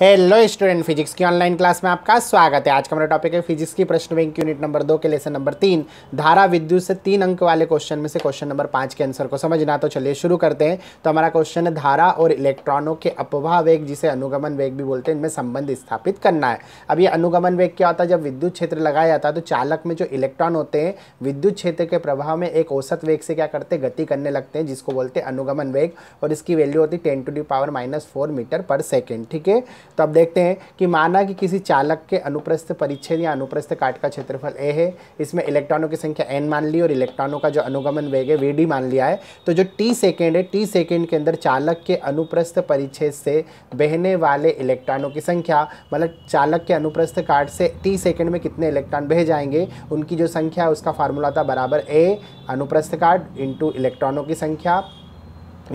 Hello student physics की online class में आपका स्वागत है आज का हमारा टॉपिक है फिजिक्स की प्रश्न बैंक यूनिट नंबर दो के लेसन नंबर तीन धारा विद्युत से तीन अंक वाले क्वेश्चन में से क्वेश्चन नंबर पाँच के आंसर को समझना तो चलिए शुरू करते हैं तो हमारा क्वेश्चन है धारा और इलेक्ट्रॉनों के अपवाह वेग जिसे अनुगमन वेग भी बोलते हैं इनमें संबंध स्थापित करना है अब ये अनुगमन वेग क्या होता है जब विद्युत क्षेत्र लगाया जाता है तो चालक में जो इलेक्ट्रॉन होते हैं विद्युत क्षेत्र के प्रभाव में एक औसत वेग से क्या करते हैं गति करने लगते हैं जिसको बोलते हैं अनुगमन वेग और इसकी वैल्यू होती है ten to the power minus metre per second ठीक है तो अब देखते हैं कि माना कि किसी चालक के अनुप्रस्थ परिच्छेद या अनुप्रस्थ काट का क्षेत्रफल ए है इसमें इलेक्ट्रॉनों की संख्या एन मान ली और इलेक्ट्रॉनों का जो अनुगमन वेग है वी डी मान लिया है तो जो टी सेकेंड है टी सेकेंड के अंदर चालक के अनुप्रस्थ परिच्छेद से बहने वाले इलेक्ट्रॉनों की संख्या मतलब चालक के अनुप्रस्थ काट से टी सेकेंड में कितने इलेक्ट्रॉन बह जाएंगे उनकी जो संख्या है उसका फार्मूला था बराबर ए अनुप्रस्थ काट इंटू इलेक्ट्रॉनों की संख्या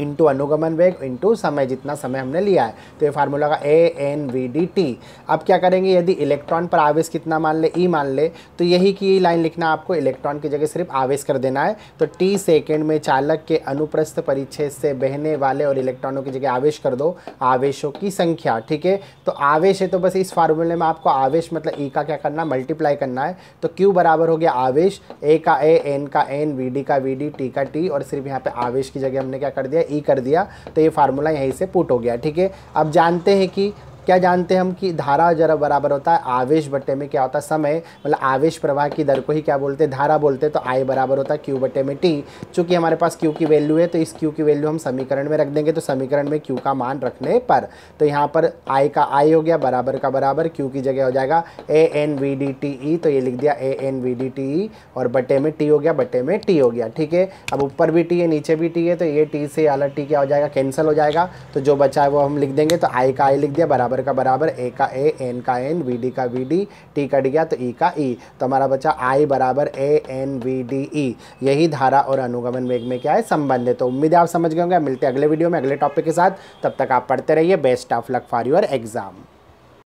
इंटू अनुगमन वेग इंटू समय जितना समय हमने लिया है तो ये फार्मूला का A N V D T अब क्या करेंगे यदि इलेक्ट्रॉन पर आवेश कितना मान ले ई e मान ले तो यही की लाइन लिखना आपको इलेक्ट्रॉन की जगह सिर्फ आवेश कर देना है तो टी सेकेंड में चालक के अनुप्रस्थ परिच्छेद से बहने वाले और इलेक्ट्रॉनों की जगह आवेश कर दो आवेशों की संख्या ठीक है तो आवेश है तो बस इस फार्मूले में आपको आवेश मतलब ई e का क्या करना मल्टीप्लाई करना है तो क्यू बराबर हो गया आवेश ए का ए एन का एन वी डी का वी डी टी का टी और सिर्फ यहाँ पे आवेश की जगह हमने क्या कर दिया ई e कर दिया तो ये फार्मूला यहीं से पुट हो गया ठीक है अब जानते हैं कि क्या जानते हैं हम कि धारा जरा बराबर होता है आवेश बट्टे में क्या होता है समय मतलब आवेश प्रवाह की दर को ही क्या बोलते हैं धारा बोलते हैं तो आई बराबर होता है क्यू बट्टे में टी चूँकि हमारे पास क्यू की वैल्यू है तो इस क्यू की वैल्यू हम समीकरण में रख देंगे तो समीकरण में क्यू का मान रखने पर तो यहाँ पर आई का आई हो गया बराबर का बराबर क्यू की जगह हो जाएगा A N V D T E तो ये लिख दिया A N V D T E और बटे में टी हो गया बटे में टी हो गया ठीक है अब ऊपर भी टी है नीचे भी टी है तो ये टी से अलग टी क्या हो जाएगा कैंसिल हो जाएगा तो जो बचा है वो हम लिख देंगे तो आई का आई लिख दिया बराबर बराबर का बराबर ए का ए एन का एन वी डी का वी डी टी कट गया तो ई e का ई e. तो हमारा बच्चा आई बराबर A N V D E यही धारा और अनुगमन वेग में क्या है संबंध है तो उम्मीद है आप समझ गए होंगे मिलते हैं अगले वीडियो में अगले टॉपिक के साथ तब तक आप पढ़ते रहिए best of luck for your exam